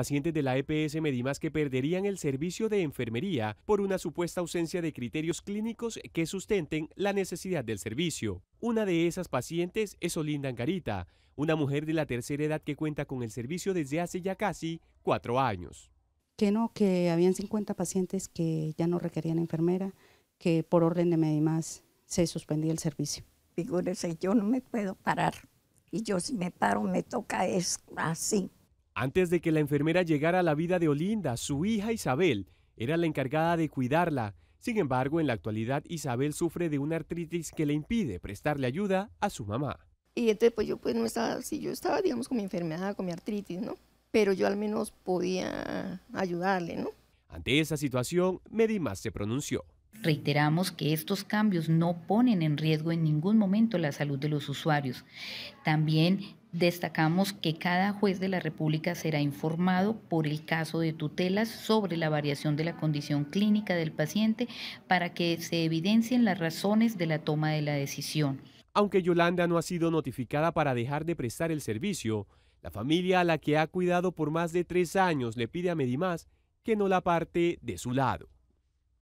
Pacientes de la EPS Medimás que perderían el servicio de enfermería por una supuesta ausencia de criterios clínicos que sustenten la necesidad del servicio. Una de esas pacientes es Olinda Angarita, una mujer de la tercera edad que cuenta con el servicio desde hace ya casi cuatro años. Que no, que habían 50 pacientes que ya no requerían enfermera, que por orden de Medimás se suspendía el servicio. Figúrese, yo no me puedo parar y yo si me paro me toca es así antes de que la enfermera llegara a la vida de Olinda, su hija Isabel era la encargada de cuidarla. Sin embargo, en la actualidad Isabel sufre de una artritis que le impide prestarle ayuda a su mamá. Y entonces pues yo pues no estaba, si yo estaba digamos con mi enfermedad, con mi artritis, ¿no? Pero yo al menos podía ayudarle, ¿no? Ante esa situación, Medimas se pronunció. Reiteramos que estos cambios no ponen en riesgo en ningún momento la salud de los usuarios. También Destacamos que cada juez de la República será informado por el caso de tutelas sobre la variación de la condición clínica del paciente para que se evidencien las razones de la toma de la decisión. Aunque Yolanda no ha sido notificada para dejar de prestar el servicio, la familia a la que ha cuidado por más de tres años le pide a Medimás que no la parte de su lado.